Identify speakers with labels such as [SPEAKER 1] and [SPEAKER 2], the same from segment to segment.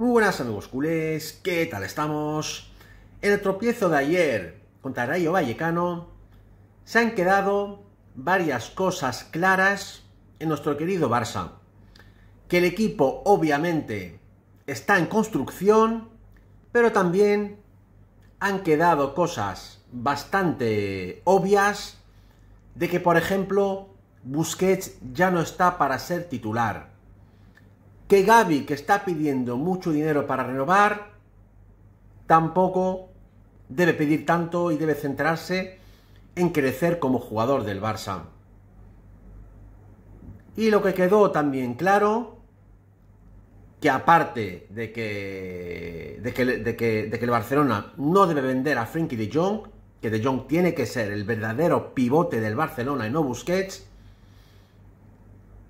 [SPEAKER 1] Muy buenas amigos culés, ¿qué tal estamos? En el tropiezo de ayer contra Rayo Vallecano se han quedado varias cosas claras en nuestro querido Barça. Que el equipo obviamente está en construcción, pero también han quedado cosas bastante obvias de que, por ejemplo, Busquets ya no está para ser titular que Gaby, que está pidiendo mucho dinero para renovar, tampoco debe pedir tanto y debe centrarse en crecer como jugador del Barça. Y lo que quedó también claro, que aparte de que, de que, el Barcelona no debe vender a Frenkie de Jong, que de Jong tiene que ser el verdadero pivote del Barcelona y no Busquets,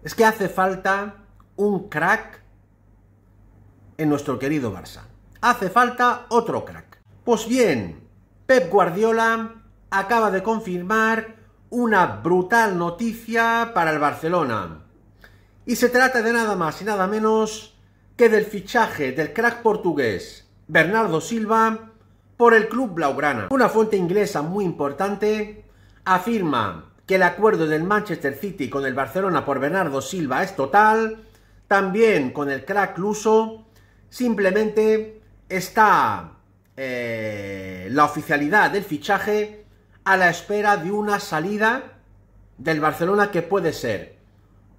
[SPEAKER 1] es que hace falta un crack en nuestro querido Barça. Hace falta otro crack. Pues bien, Pep Guardiola acaba de confirmar una brutal noticia para el Barcelona. Y se trata de nada más y nada menos que del fichaje del crack portugués Bernardo Silva por el club blaugrana. Una fuente inglesa muy importante afirma que el acuerdo del Manchester City con el Barcelona por Bernardo Silva es total también con el crack luso, simplemente está eh, la oficialidad del fichaje a la espera de una salida del Barcelona que puede ser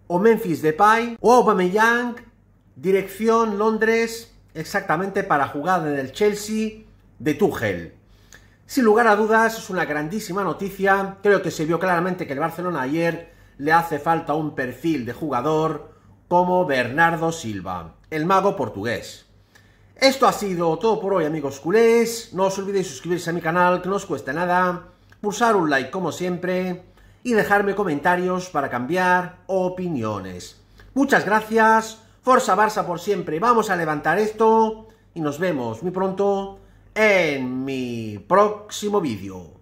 [SPEAKER 1] o Memphis Depay o Aubameyang, dirección Londres, exactamente para jugar en el Chelsea de Tuchel. Sin lugar a dudas, es una grandísima noticia. Creo que se vio claramente que el Barcelona ayer le hace falta un perfil de jugador, como Bernardo Silva, el mago portugués. Esto ha sido todo por hoy amigos culés, no os olvidéis suscribirse a mi canal que no os cuesta nada, pulsar un like como siempre y dejarme comentarios para cambiar opiniones. Muchas gracias, Forza Barça por siempre, vamos a levantar esto y nos vemos muy pronto en mi próximo vídeo.